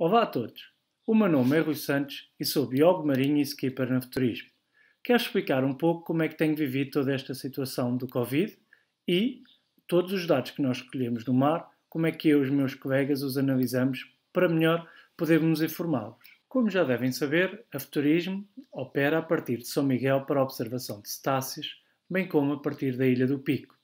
Olá a todos, o meu nome é Rui Santos e sou biólogo marinho e skipper no futurismo. Quero explicar um pouco como é que tenho vivido toda esta situação do Covid e todos os dados que nós recolhemos do mar, como é que eu e os meus colegas os analisamos para melhor podermos informá-los. Como já devem saber, a Futurismo opera a partir de São Miguel para a observação de cetáceos, bem como a partir da Ilha do Pico.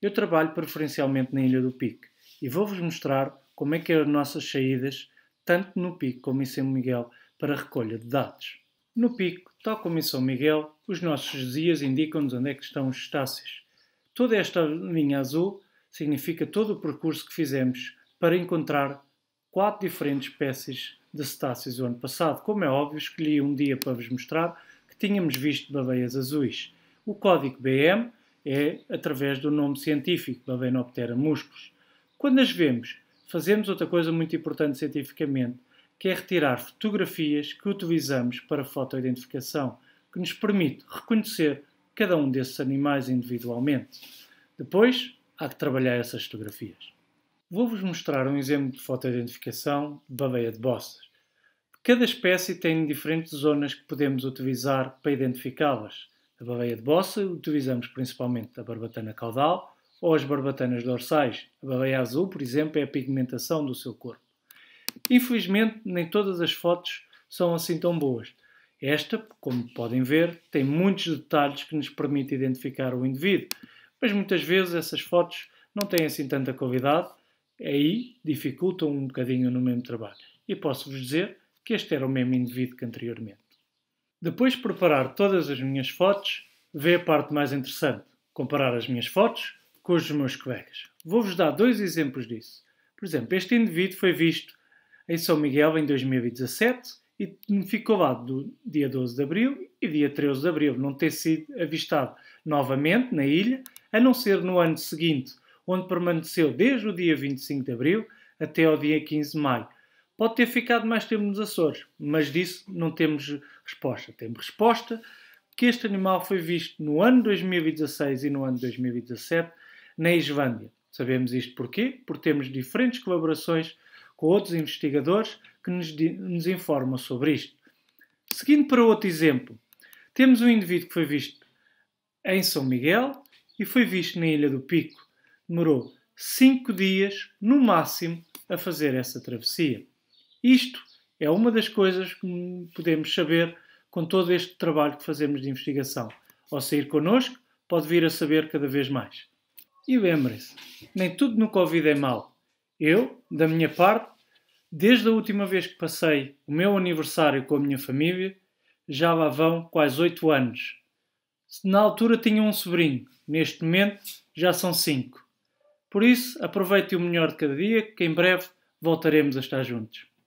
Eu trabalho preferencialmente na Ilha do Pico e vou-vos mostrar como é que as nossas saídas tanto no Pico como em São Miguel, para recolha de dados. No Pico, tal como em São Miguel, os nossos dias indicam-nos onde é que estão os estácios. Toda esta linha azul significa todo o percurso que fizemos para encontrar quatro diferentes espécies de cetáceos o ano passado. Como é óbvio, escolhi um dia para vos mostrar que tínhamos visto babeias azuis. O código BM é através do nome científico, Babenoptera muscus. Quando as vemos, fazemos outra coisa muito importante cientificamente, que é retirar fotografias que utilizamos para fotoidentificação, que nos permite reconhecer cada um desses animais individualmente. Depois, há que trabalhar essas fotografias. Vou-vos mostrar um exemplo de fotoidentificação de baleia de bossas. Cada espécie tem diferentes zonas que podemos utilizar para identificá-las. A baleia de bossa utilizamos principalmente a barbatana caudal, ou as barbatanas dorsais. A baleia azul, por exemplo, é a pigmentação do seu corpo. Infelizmente, nem todas as fotos são assim tão boas. Esta, como podem ver, tem muitos detalhes que nos permite identificar o indivíduo, mas muitas vezes essas fotos não têm assim tanta qualidade, aí dificultam um bocadinho no mesmo trabalho. E posso-vos dizer que este era o mesmo indivíduo que anteriormente. Depois de preparar todas as minhas fotos, vê a parte mais interessante: comparar as minhas fotos com os meus colegas. Vou-vos dar dois exemplos disso. Por exemplo, este indivíduo foi visto em São Miguel em 2017 e ficou lá do dia 12 de abril e dia 13 de abril, não ter sido avistado novamente na ilha, a não ser no ano seguinte, onde permaneceu desde o dia 25 de abril até ao dia 15 de maio. Pode ter ficado mais tempo nos Açores, mas disso não temos resposta. Temos resposta que este animal foi visto no ano 2016 e no ano 2017 na Islândia. Sabemos isto porquê? Porque temos diferentes colaborações com outros investigadores que nos, nos informam sobre isto. Seguindo para outro exemplo, temos um indivíduo que foi visto em São Miguel e foi visto na Ilha do Pico. Demorou cinco dias, no máximo, a fazer essa travessia. Isto é uma das coisas que podemos saber com todo este trabalho que fazemos de investigação. Ao sair connosco, pode vir a saber cada vez mais. E lembrem-se, nem tudo no Covid é mal. Eu, da minha parte, desde a última vez que passei o meu aniversário com a minha família, já lá vão quase oito anos. Na altura tinha um sobrinho, neste momento já são cinco. Por isso, aproveite o melhor de cada dia, que em breve voltaremos a estar juntos.